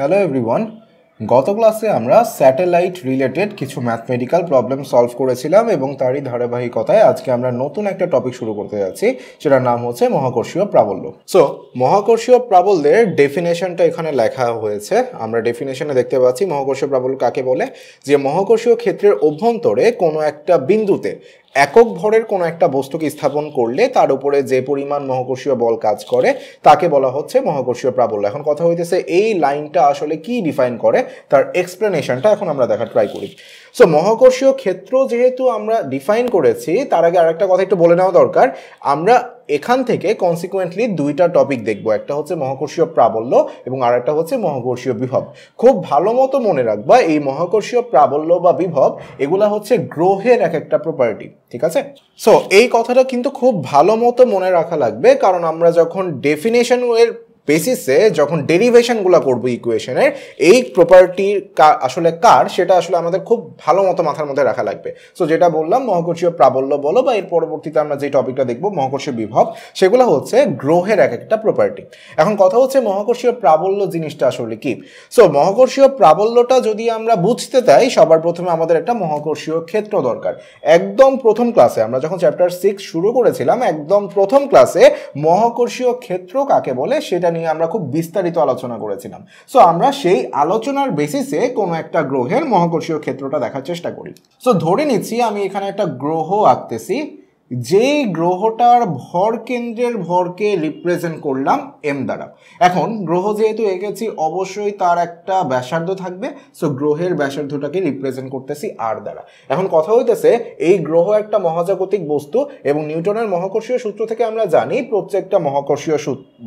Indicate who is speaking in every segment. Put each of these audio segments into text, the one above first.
Speaker 1: hello everyone গত ক্লাসে আমরা স্যাটেলাইট রিলেটেড কিছু ম্যাথমেটিক্যাল প্রবলেম সলভ করেছিলাম এবং তারই ধারাবাহিকতায় আজকে আমরা নতুন একটা টপিক শুরু করতে যাচ্ছি সেটার নাম হচ্ছে মহাকর্ষীয় প্রাবল্য সো মহাকর্ষীয় প্রাবল্যের ডেফিনেশনটা এখানে লেখা হয়েছে আমরা ডেফিনেশনে দেখতে পাচ্ছি মহাকর্ষীয় প্রাবল্য কাকে বলে যে মহাকর্ষীয় ক্ষেত্রের অভ্যন্তরে কোনো একটা বিন্দুতে একক ভরের কোনো একটা বস্তুকে স্থাপন করলে তার উপরে যে পরিমাণ মহাকর্ষীয় বল কাজ করে তাকে বলা হচ্ছে মহাকর্ষীয় প্রাবল্য এখন কথা হইতেছে এই লাইনটা আসলে কি ডিফাইন করে তার এক্সপ্লেনেশনটা এখন আমরা দেখার ট্রাই করি সো মহাকর্ষীয় ক্ষেত্র যেহেতু আমরা ডিফাইন করেছি তার আগে আরেকটা কথা একটু বলে নেওয়া দরকার আমরা এখান থেকে কনসিকুয়েন্টলি দুইটা টপিক দেখব একটা হচ্ছে মহাকর্ষীয় প্রাবল্য এবং আর একটা হচ্ছে মহাকর্ষীয় বিভব খুব ভালো মতো মনে রাখবা এই মহাকর্ষীয় প্রাবল্য বা বিভব এগুলা হচ্ছে গ্রহের এক একটা প্রপার্টি ঠিক আছে সো এই কথাটা কিন্তু খুব ভালো মতো মনে রাখা লাগবে কারণ আমরা যখন ডেফিনেশন এর বেসিসে যখন ডেরিভেশনগুলো করবো ইকুয়েশনের এই প্রপার্টির আসলে কার সেটা আসলে আমাদের খুব ভালো মতো মাথার মধ্যে রাখা লাগবে সো যেটা বললাম মহাকর্ষীয় প্রাবল্য বলো বা এর পরবর্তীতে আমরা যে টপিকটা দেখবো মহাকর্ষীয় বিভব সেগুলো হচ্ছে গ্রহের এক একটা প্রপার্টি এখন কথা হচ্ছে মহাকর্ষীয় প্রাবল্য জিনিসটা আসলে কি সো মহাকর্ষীয় প্রাবল্যটা যদি আমরা বুঝতে চাই সবার প্রথমে আমাদের একটা মহাকর্ষীয় ক্ষেত্র দরকার একদম প্রথম ক্লাসে আমরা যখন চ্যাপ্টার সিক্স শুরু করেছিলাম একদম প্রথম ক্লাসে মহাকর্ষীয় ক্ষেত্র কাকে বলে সেটা নিয়ে নিয়ে আমরা খুব বিস্তারিত আলোচনা করেছিলাম সো আমরা সেই আলোচনার বেসিসে কোনো একটা গ্রহের মহাকর্ষীয় ক্ষেত্রটা দেখার চেষ্টা করি সো ধরে নিচ্ছি আমি এখানে একটা গ্রহ আঁকতেছি যেই গ্রহটার ভর কেন্দ্রের ভরকে রিপ্রেজেন্ট করলাম এম দ্বারা এখন গ্রহ যেহেতু এঁকেছি অবশ্যই তার একটা ব্যাসার্ধ থাকবে সো গ্রহের ব্যাসার্ধটাকে রিপ্রেজেন্ট করতেছি আর দ্বারা এখন কথা হইতেছে এই গ্রহ একটা মহাজাগতিক বস্তু এবং নিউটনের মহাকর্ষীয় সূত্র থেকে আমরা জানি প্রত্যেকটা মহাকর্ষীয়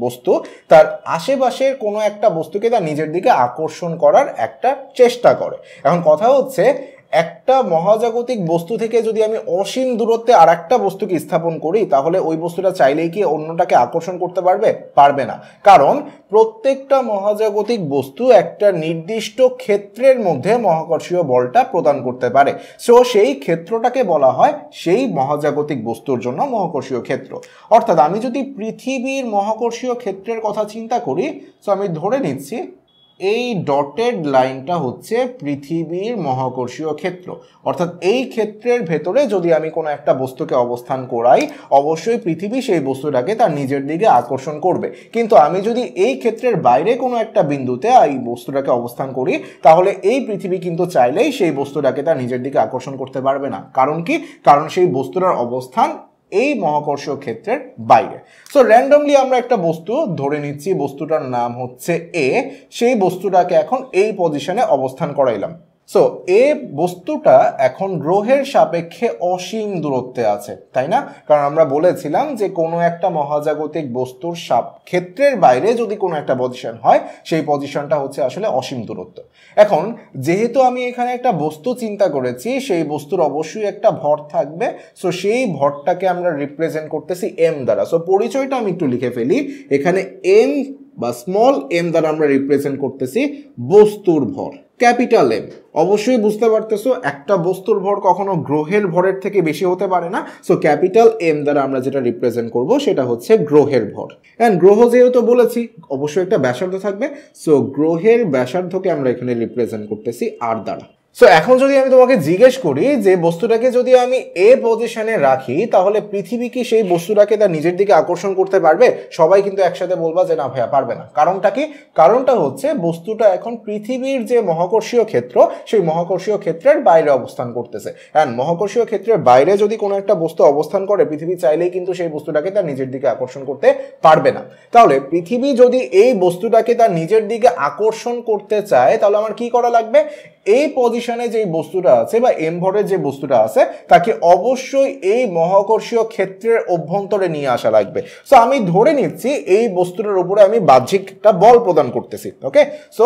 Speaker 1: বস্তু তার আশেপাশের কোনো একটা বস্তুকে তার নিজের দিকে আকর্ষণ করার একটা চেষ্টা করে এখন কথা হচ্ছে একটা মহাজাগতিক বস্তু থেকে যদি আমি অসীম দূরত্বে আর একটা বস্তুকে স্থাপন করি তাহলে ওই বস্তুটা চাইলেই কি অন্যটাকে আকর্ষণ করতে পারবে পারবে না কারণ প্রত্যেকটা মহাজাগতিক বস্তু একটা নির্দিষ্ট ক্ষেত্রের মধ্যে মহাকর্ষীয় বলটা প্রদান করতে পারে সো সেই ক্ষেত্রটাকে বলা হয় সেই মহাজাগতিক বস্তুর জন্য মহাকর্ষীয় ক্ষেত্র অর্থাৎ আমি যদি পৃথিবীর মহাকর্ষীয় ক্ষেত্রের কথা চিন্তা করি সো আমি ধরে নিচ্ছি এই ডটেড লাইনটা হচ্ছে পৃথিবীর মহাকর্ষীয় ক্ষেত্র অর্থাৎ এই ক্ষেত্রের ভেতরে যদি আমি কোনো একটা বস্তুকে অবস্থান করাই অবশ্যই পৃথিবী সেই বস্তুটাকে তার নিজের দিকে আকর্ষণ করবে কিন্তু আমি যদি এই ক্ষেত্রের বাইরে কোনো একটা বিন্দুতে এই বস্তুটাকে অবস্থান করি তাহলে এই পৃথিবী কিন্তু চাইলেই সেই বস্তুটাকে তার নিজের দিকে আকর্ষণ করতে পারবে না কারণ কি কারণ সেই বস্তুটার অবস্থান এই মহাকর্ষ ক্ষেত্রের বাইরে সো র্যান্ডমলি আমরা একটা বস্তু ধরে নিচ্ছি বস্তুটার নাম হচ্ছে এ সেই বস্তুটাকে এখন এই পজিশনে অবস্থান করাইলাম সো এ বস্তুটা এখন গ্রহের সাপেক্ষে অসীম দূরত্বে আছে তাই না কারণ আমরা বলেছিলাম যে কোনো একটা মহাজাগতিক বস্তুর সাপ ক্ষেত্রের বাইরে যদি কোনো একটা পজিশন হয় সেই পজিশনটা হচ্ছে আসলে অসীম দূরত্ব এখন যেহেতু আমি এখানে একটা বস্তু চিন্তা করেছি সেই বস্তুর অবশ্যই একটা ভর থাকবে সো সেই ভরটাকে আমরা রিপ্রেজেন্ট করতেছি এম দ্বারা সো পরিচয়টা আমি একটু লিখে ফেলি এখানে এম বা স্মল এম দ্বারা আমরা রিপ্রেজেন্ট করতেছি বস্তুর ভর ক্যাপিটাল এম অবশ্যই বুঝতে পারতেছো একটা বস্তুর ভর কখনো গ্রহের ভরের থেকে বেশি হতে পারে না সো ক্যাপিটাল এম দ্বারা আমরা যেটা রিপ্রেজেন্ট করব সেটা হচ্ছে গ্রহের ভর অ্যান্ড গ্রহ যেহেতু বলেছি অবশ্যই একটা ব্যাসার্ধ থাকবে সো গ্রহের ব্যাসার্ধকে আমরা এখানে রিপ্রেজেন্ট করতেছি আর দ্বারা সো এখন যদি আমি তোমাকে জিজ্ঞেস করি যে বস্তুটাকে যদি আমি এ পজিশনে রাখি তাহলে পৃথিবী কি সেই বস্তুটাকে তার নিজের দিকে আকর্ষণ করতে পারবে সবাই কিন্তু একসাথে বলবা যে না ভাইয়া পারবে না কারণটা কি কারণটা হচ্ছে বস্তুটা এখন পৃথিবীর যে মহাকর্ষীয় ক্ষেত্র সেই মহাকর্ষীয় ক্ষেত্রের বাইরে অবস্থান করতেছে অ্যান্ড মহাকর্ষীয় ক্ষেত্রের বাইরে যদি কোনো একটা বস্তু অবস্থান করে পৃথিবী চাইলেই কিন্তু সেই বস্তুটাকে তার নিজের দিকে আকর্ষণ করতে পারবে না তাহলে পৃথিবী যদি এই বস্তুটাকে তার নিজের দিকে আকর্ষণ করতে চায় তাহলে আমার কি করা লাগবে এই পজিশনে যে বস্তুটা আছে বা এমভরের যে বস্তুটা আছে তাকে অবশ্যই এই মহাকর্ষীয় ক্ষেত্রের অভ্যন্তরে নিয়ে আসা লাগবে সো আমি ধরে নিচ্ছি এই বস্তুটার উপরে আমি বাহ্যিকটা বল প্রদান করতেছি ওকে সো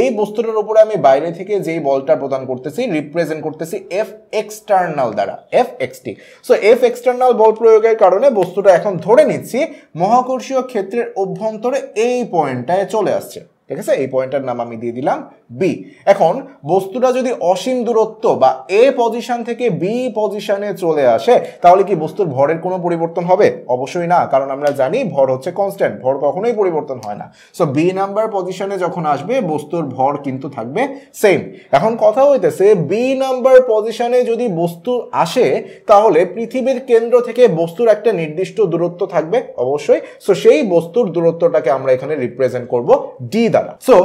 Speaker 1: এই বস্তুটার উপরে আমি বাইরে থেকে যেই বলটা প্রদান করতেছি রিপ্রেজেন্ট করতেছি এফ এক্সটার্নাল দ্বারা F ext so F external বল প্রয়োগের কারণে বস্তুটা এখন ধরে নিচ্ছি মহাকর্ষীয় ক্ষেত্রের অভ্যন্তরে এই পয়েন্টটায় চলে আসছে ঠিক আছে এই পয়েন্টটার নাম আমি দিয়ে দিলাম বি এখন বস্তুটা যদি অসীম দূরত্ব বা এ পজিশন থেকে বি পজিশনে চলে আসে তাহলে কি বস্তুর ভরের কোনো পরিবর্তন হবে অবশ্যই না কারণ আমরা জানি ভর হচ্ছে কনস্ট্যান্ট ভর কখনোই পরিবর্তন হয় না সো বি নাম্বার পজিশনে যখন আসবে বস্তুর ভর কিন্তু থাকবে সেম এখন কথা হইতেছে বি নাম্বার পজিশনে যদি বস্তু আসে তাহলে পৃথিবীর কেন্দ্র থেকে বস্তুর একটা নির্দিষ্ট দূরত্ব থাকবে অবশ্যই সো সেই বস্তুর দূরত্বটাকে আমরা এখানে রিপ্রেজেন্ট করব ডি দ্বারা সো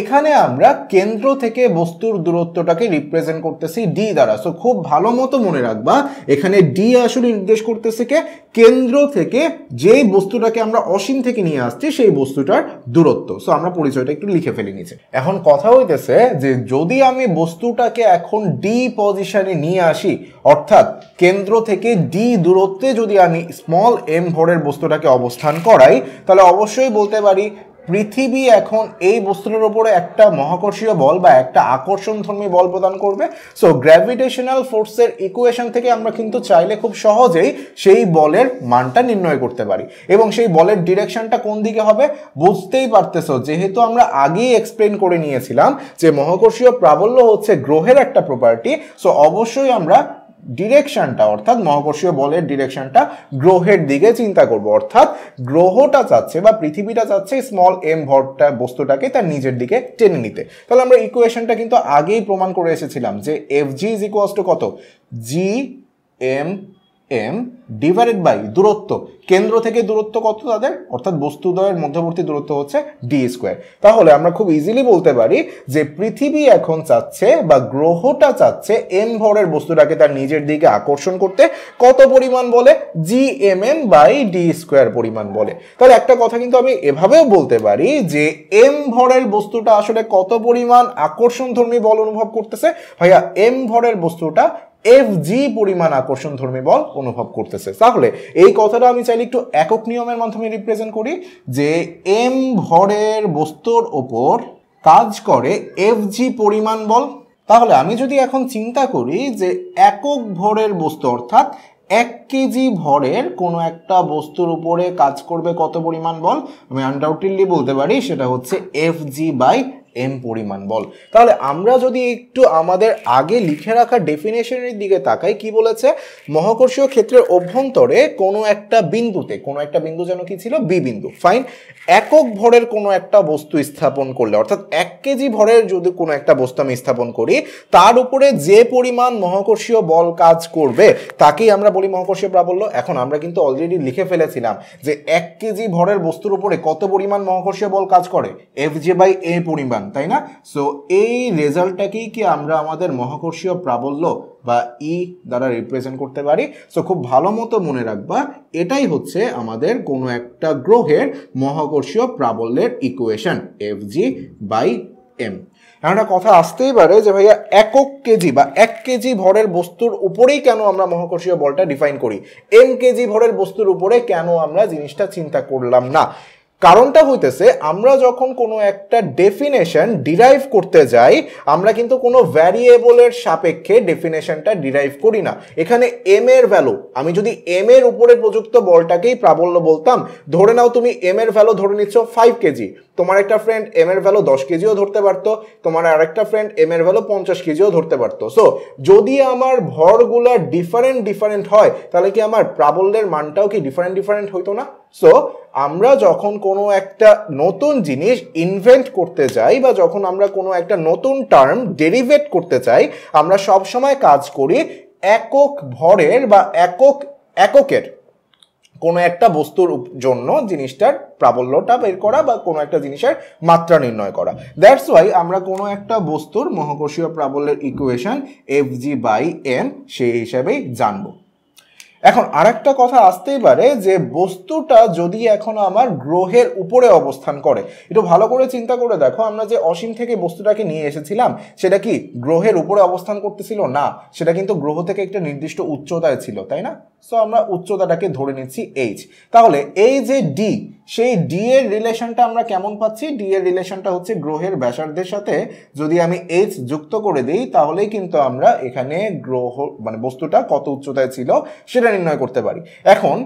Speaker 1: এখানে আমরা কেন্দ্র থেকে বস্তুর দূরত্বটাকে রিপ্রেজেন্ট করতেছি ডি দ্বারা সো খুব ভালো মতো মনে রাখবা এখানে ডি আসলে নির্দেশ করতেছে কে কেন্দ্র থেকে যে বস্তুটাকে আমরা অসীম থেকে নিয়ে আসছি সেই বস্তুটার দূরত্ব সো আমরা পরিচয়টা একটু লিখে ফেলে নিয়েছি এখন কথা হইতেছে যে যদি আমি বস্তুটাকে এখন ডি পজিশনে নিয়ে আসি অর্থাৎ কেন্দ্র থেকে ডি দূরত্বে যদি আমি স্মল এম ভরের বস্তুটাকে অবস্থান করাই তাহলে অবশ্যই বলতে পারি পৃথিবী এখন এই বস্তুটার উপরে একটা মহাকর্ষীয় বল বা একটা আকর্ষণধর্মী বল প্রদান করবে সো গ্র্যাভিটেশনাল ফোর্সের ইকুয়েশন থেকে আমরা কিন্তু চাইলে খুব সহজেই সেই বলের মানটা নির্ণয় করতে পারি এবং সেই বলের ডিরেকশনটা কোন দিকে হবে বুঝতেই পারতেছ যেহেতু আমরা আগেই এক্সপ্লেন করে নিয়েছিলাম যে মহাকর্ষীয় প্রাবল্য হচ্ছে গ্রহের একটা প্রপার্টি সো অবশ্যই আমরা ডিরেকশনটা অর্থাৎ মহাকর্ষীয় বলের ডিরেকশনটা গ্রহের দিকে চিন্তা করব অর্থাৎ গ্রহটা চাচ্ছে বা পৃথিবীটা চাচ্ছে স্মল এম ভরটা বস্তুটাকে তার নিজের দিকে টেনে নিতে তাহলে আমরা ইকুয়েশনটা কিন্তু আগেই প্রমাণ করে এসেছিলাম যে F G is equals to কত G M M divided by দূরত্ব কেন্দ্র থেকে দূরত্ব কত তাদের অর্থাৎ বস্তুদ্বয়ের মধ্যবর্তী দূরত্ব হচ্ছে ডি স্কোয়ার তাহলে আমরা খুব ইজিলি বলতে পারি যে পৃথিবী এখন চাচ্ছে বা গ্রহটা চাচ্ছে এম ভরের বস্তুটাকে তার নিজের দিকে আকর্ষণ করতে কত পরিমাণ বলে G M M by D square পরিমাণ বলে তাহলে একটা কথা কিন্তু আমি এভাবেও বলতে পারি যে এম ভরের বস্তুটা আসলে কত পরিমাণ আকর্ষণধর্মী বল অনুভব করতেছে ভাইয়া এম ভরের বস্তুটা এফ জি পরিমাণ আকর্ষণ ধর্মী বল অনুভব করতেছে তাহলে এই কথাটা আমি চাইলে একটু একক নিয়মের মাধ্যমে রিপ্রেজেন্ট করি যে এম ভরের বস্তুর ওপর কাজ করে এফ জি পরিমাণ বল তাহলে আমি যদি এখন চিন্তা করি যে একক ভরের বস্তু অর্থাৎ এক কেজি ভরের কোনো একটা বস্তুর উপরে কাজ করবে কত পরিমাণ বল আমি আনডাউটেডলি বলতে পারি সেটা হচ্ছে এফ জি বাই এম পরিমাণ বল তাহলে আমরা যদি একটু আমাদের আগে লিখে রাখা ডেফিনেশনের দিকে তাকাই কি বলেছে মহাকর্ষীয় ক্ষেত্রের অভ্যন্তরে কোনো একটা বিন্দুতে কোনো একটা বিন্দু যেন কি ছিল বি বিন্দু ফাইন একক ভরের কোনো একটা বস্তু স্থাপন করলে অর্থাৎ এক কেজি ভরের যদি কোনো একটা বস্তু আমি স্থাপন করি তার উপরে যে পরিমাণ মহাকর্ষীয় বল কাজ করবে তাকেই আমরা বলি মহাকর্ষীয় প্রাবল্য এখন আমরা কিন্তু অলরেডি লিখে ফেলেছিলাম যে এক কেজি ভরের বস্তুর উপরে কত পরিমাণ মহাকর্ষীয় বল কাজ করে এফ জে বাই এ পরিমাণ তাই না সো এই রেজাল্টটাকেই কি আমরা আমাদের মহাকর্ষীয় প্রাবল্য বা ই e দ্বারা রিপ্রেজেন্ট করতে পারি সো খুব ভালো মতো মনে রাখবা এটাই হচ্ছে আমাদের কোনো একটা গ্রহের মহাকর্ষীয় প্রাবল্যের equation F G by M এখন একটা কথা আসতেই পারে যে ভাইয়া একক কেজি বা এক কেজি ভরের বস্তুর উপরেই কেন আমরা মহাকর্ষীয় বলটা ডিফাইন করি এম কেজি ভরের বস্তুর উপরে কেন আমরা জিনিসটা চিন্তা করলাম না কারণটা হইতেছে আমরা যখন কোনো একটা ডেফিনেশন ডিরাইভ করতে যাই আমরা কিন্তু কোনো ভ্যারিয়েবলের সাপেক্ষে ডেফিনেশনটা ডিরাইভ করি না এখানে এম এর ভ্যালু আমি যদি এম এর উপরে প্রযুক্ত বলটাকেই প্রাবল্য বলতাম ধরে নাও তুমি এম এর ভ্যালু ধরে নিচ্ছ ফাইভ কেজি তোমার একটা ফ্রেন্ড এম এর ভ্যালু দশ কেজিও ধরতে পারতো তোমার আরেকটা ফ্রেন্ড এম এর ভ্যালু পঞ্চাশ কেজিও ধরতে পারতো সো যদি আমার ভরগুলো ডিফারেন্ট ডিফারেন্ট হয় তাহলে কি আমার প্রাবল্যের মানটাও কি ডিফারেন্ট ডিফারেন্ট হইতো না সো আমরা যখন কোনো একটা নতুন জিনিস ইনভেন্ট করতে যাই বা যখন আমরা কোনো একটা নতুন টার্ম ডেরিভেট করতে চাই আমরা সব সময় কাজ করি একক ভরের বা একক এককের কোনো একটা বস্তুর জন্য জিনিসটার প্রাবল্যটা বের করা বা কোনো একটা জিনিসের মাত্রা নির্ণয় করা দ্যাটস ওয়াই আমরা কোনো একটা বস্তুর মহাকর্ষীয় প্রাবল্যের equation F G by M সেই হিসাবেই জানবো এখন আরেকটা কথা আসতেই পারে যে বস্তুটা যদি এখন আমার গ্রহের উপরে অবস্থান করে একটু ভালো করে চিন্তা করে দেখো আমরা যে অসীম থেকে বস্তুটাকে নিয়ে এসেছিলাম সেটা কি গ্রহের উপরে অবস্থান করতেছিল না সেটা কিন্তু গ্রহ থেকে একটা নির্দিষ্ট উচ্চতায় ছিল তাই না সো আমরা উচ্চতাটাকে ধরে নিচ্ছি এইচ তাহলে এই যে ডি সেই ডি এর রিলেশনটা আমরা কেমন পাচ্ছি ডি এর রিলেশনটা হচ্ছে গ্রহের ব্যাসার্ধের সাথে যদি আমি এইচ যুক্ত করে দিই তাহলেই কিন্তু আমরা এখানে গ্রহ মানে বস্তুটা কত উচ্চতায় ছিল সেটা নির্ণয় করতে পারি এখন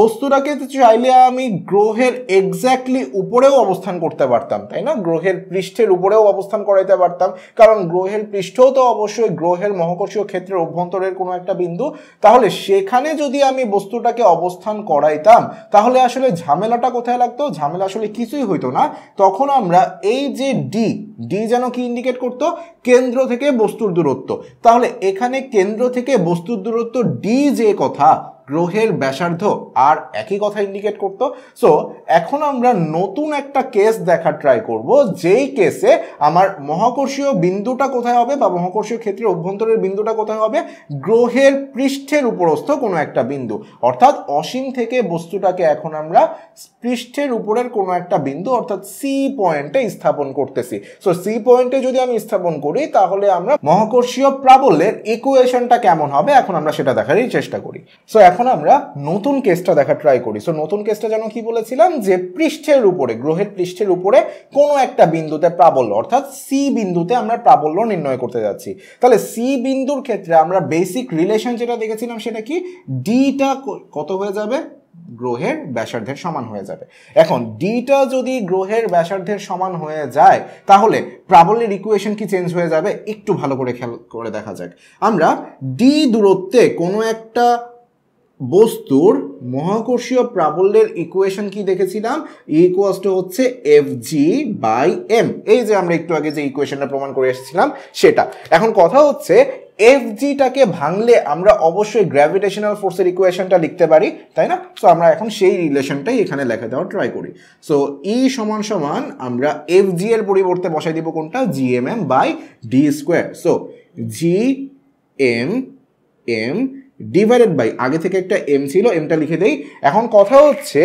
Speaker 1: বস্তুটাকে চাইলে আমি গ্রহের এক্স্যাক্টলি উপরেও অবস্থান করতে পারতাম তাই না গ্রহের পৃষ্ঠের উপরেও অবস্থান করাইতে পারতাম কারণ গ্রহের পৃষ্ঠও তো অবশ্যই গ্রহের মহাকর্ষীয় ক্ষেত্রের অভ্যন্তরের কোনো একটা বিন্দু তাহলে সেখানে যদি আমি বস্তুটাকে অবস্থান করাইতাম তাহলে আসলে ঝামেলাটা কোথায় লাগতো ঝামেলা আসলে কিছুই হইতো না তখন আমরা এই যে ডি ডি যেন কি ইন্ডিকেট করতো কেন্দ্র থেকে বস্তুর দূরত্ব তাহলে এখানে কেন্দ্র থেকে বস্তুর দূরত্ব ডি যে কথা গ্রহের ব্যাসার্ধ আর একই কথা ইন্ডিকেট করতো সো এখন আমরা নতুন একটা কেস দেখার ট্রাই করব যেই কেসে আমার মহাকর্ষীয় বিন্দুটা কোথায় হবে বা মহাকর্ষীয় ক্ষেত্রের অভ্যন্তরের বিন্দুটা কোথায় হবে গ্রহের পৃষ্ঠের উপরস্থ কোনো একটা বিন্দু অর্থাৎ অসীম থেকে বস্তুটাকে এখন আমরা পৃষ্ঠের উপরের কোনো একটা বিন্দু অর্থাৎ সি পয়েন্টে স্থাপন করতেছি সো সি পয়েন্টে যদি আমি স্থাপন করি তাহলে আমরা মহাকর্ষীয় প্রাবল্যের ইকুয়েশনটা কেমন হবে এখন আমরা সেটা দেখারই চেষ্টা করি সো এখন এখন আমরা নতুন কেসটা দেখা ট্রাই করি সো নতুন কেসটা যেন কি বলেছিলাম যে পৃষ্ঠের উপরে গ্রহের পৃষ্ঠের উপরে কোনো একটা বিন্দুতে প্রাবল্য অর্থাৎ সি বিন্দুতে আমরা প্রাবল্য নির্ণয় করতে যাচ্ছি তাহলে সি বিন্দুর ক্ষেত্রে আমরা বেসিক রিলেশন যেটা দেখেছিলাম সেটা কি ডিটা কত হয়ে যাবে গ্রহের ব্যাসার্ধের সমান হয়ে যাবে এখন ডিটা যদি গ্রহের ব্যাসার্ধের সমান হয়ে যায় তাহলে প্রাবল্যের ইকুয়েশন কি চেঞ্জ হয়ে যাবে একটু ভালো করে খেয়াল করে দেখা যাক আমরা ডি দূরত্বে কোনো একটা বস্তুর মহাকর্ষীয় প্রাবল্যের ইকুয়েশন কি দেখেছিলাম ইকুয়াস e হচ্ছে এফ জি বাই এম এই যে আমরা একটু আগে যে ইকুয়েশনটা প্রমাণ করে এসেছিলাম সেটা এখন কথা হচ্ছে এফ জিটাকে ভাঙলে আমরা অবশ্যই গ্র্যাভিটেশনাল ফোর্সের ইকুয়েশনটা লিখতে পারি তাই না সো আমরা এখন সেই রিলেশনটাই এখানে লেখা দেওয়ার ট্রাই করি সো ই e সমান সমান আমরা এফ জি এর পরিবর্তে বসাই দিব কোনটা G M M by D square so G M M divided by আগে থেকে একটা এম ছিল এমটা লিখে দেই এখন কথা হচ্ছে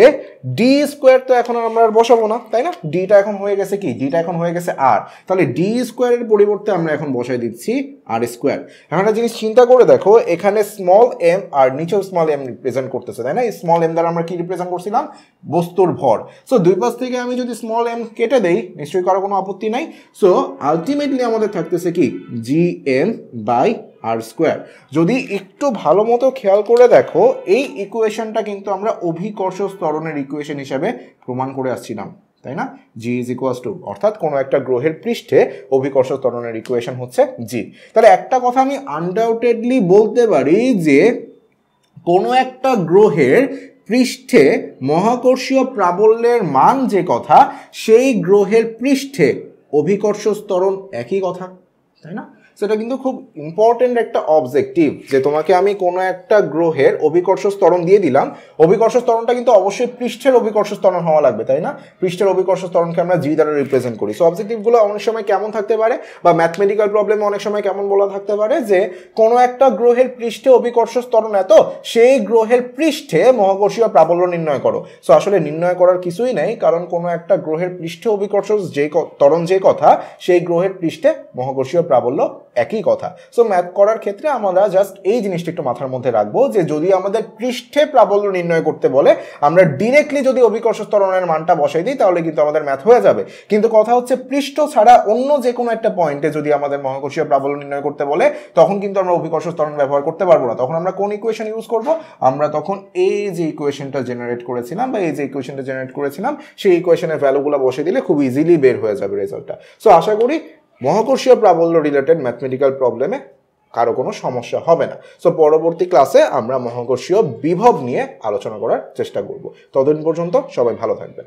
Speaker 1: ডি স্কোয়ার তো এখন আমরা আর বসাবো না তাই না ডিটা এখন হয়ে গেছে কি ডিটা এখন হয়ে গেছে আর তাহলে ডি স্কোয়ারের পরিবর্তে আমরা এখন বসাই দিচ্ছি আর স্কোয়ার এখন একটা জিনিস চিন্তা করে দেখো এখানে স্মল এম আর নিচেও স্মল এম রিপ্রেজেন্ট করতেছে তাই না স্মল এম দ্বারা আমরা কি রিপ্রেজেন্ট করছিলাম বস্তুর ভর সো দুই পাশ থেকে আমি যদি স্মল এম কেটে দেই নিশ্চয়ই কারো কোনো আপত্তি নাই সো আলটিমেটলি আমাদের থাকতেছে কি G M by R square যদি একটু ভালো মতো খেয়াল করে দেখো এই ইকুয়েশনটা কিন্তু আমরা অভিকর্ষ স্তরণের ইকুয়েশন হিসাবে প্রমাণ করে আসছিলাম তাই না জি ইজ ইকুয়াস টু অর্থাৎ কোনো একটা গ্রহের পৃষ্ঠে অভিকর্ষ স্তরণের ইকুয়েশন হচ্ছে জি তাহলে একটা কথা আমি আনডাউটেডলি বলতে পারি যে কোনো একটা গ্রহের পৃষ্ঠে মহাকর্ষীয় প্রাবল্যের মান যে কথা সেই গ্রহের পৃষ্ঠে অভিকর্ষ স্তরণ একই কথা তাই না সেটা কিন্তু খুব ইম্পর্টেন্ট একটা অবজেক্টিভ যে তোমাকে আমি কোনো একটা গ্রহের অভিকর্ষ স্তরণ দিয়ে দিলাম অভিকর্ষ স্তরণটা কিন্তু অবশ্যই পৃষ্ঠের অভিকর্ষ স্তরণ হওয়া লাগবে তাই না পৃষ্ঠের অভিকর্ষ স্তরণকে আমরা জি দ্বারা রিপ্রেজেন্ট করি সো অবজেক্টিভগুলো অনেক সময় কেমন থাকতে পারে বা ম্যাথমেটিক্যাল প্রবলেমে অনেক সময় কেমন বলা থাকতে পারে যে কোনো একটা গ্রহের পৃষ্ঠে অভিকর্ষ স্তরণ এত সেই গ্রহের পৃষ্ঠে মহাকর্ষীয় প্রাবল্য নির্ণয় করো সো আসলে নির্ণয় করার কিছুই নেই কারণ কোনো একটা গ্রহের পৃষ্ঠে অভিকর্ষ যে তরণ যে কথা সেই গ্রহের পৃষ্ঠে মহাকর্ষীয় প্রাবল্য একই কথা সো ম্যাথ করার ক্ষেত্রে আমরা জাস্ট এই জিনিসটা একটু মাথার মধ্যে রাখবো যে যদি আমাদের পৃষ্ঠে প্রাবল্য নির্ণয় করতে বলে আমরা ডিরেক্টলি যদি অভিকর্ষ ত্বরণের মানটা বসাই দিই তাহলে কিন্তু আমাদের ম্যাথ হয়ে যাবে কিন্তু কথা হচ্ছে পৃষ্ঠ ছাড়া অন্য যে কোনো একটা পয়েন্টে যদি আমাদের মহাকর্ষীয় প্রাবল্য নির্ণয় করতে বলে তখন কিন্তু আমরা অভিকর্ষ ত্বরণ ব্যবহার করতে পারবো না তখন আমরা কোন ইকুয়েশন ইউজ করব আমরা তখন এই যে ইকুয়েশনটা জেনারেট করেছিলাম বা এই যে ইকুয়েশনটা জেনারেট করেছিলাম সেই ইকুয়েশনের ভ্যালুগুলো বসে দিলে খুব ইজিলি বের হয়ে যাবে রেজাল্টটা সো আশা করি মহাকর্ষীয় প্রাবল্য রিলেটেড ম্যাথমেটিক্যাল প্রবলেমে কারো কোনো সমস্যা হবে না সো পরবর্তী ক্লাসে আমরা মহাকর্ষীয় বিভব নিয়ে আলোচনা করার চেষ্টা করব ততদিন পর্যন্ত সবাই ভালো থাকবেন